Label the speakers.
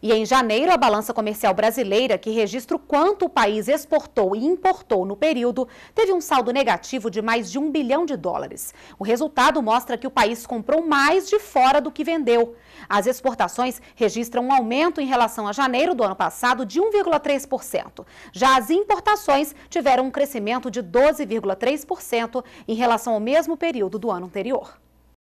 Speaker 1: E em janeiro, a balança comercial brasileira, que registra o quanto o país exportou e importou no período, teve um saldo negativo de mais de um bilhão de dólares. O resultado mostra que o país comprou mais de fora do que vendeu. As exportações registram um aumento em relação a janeiro do ano passado de 1,3%. Já as importações tiveram um crescimento de 12,3% em relação ao mesmo período do ano anterior.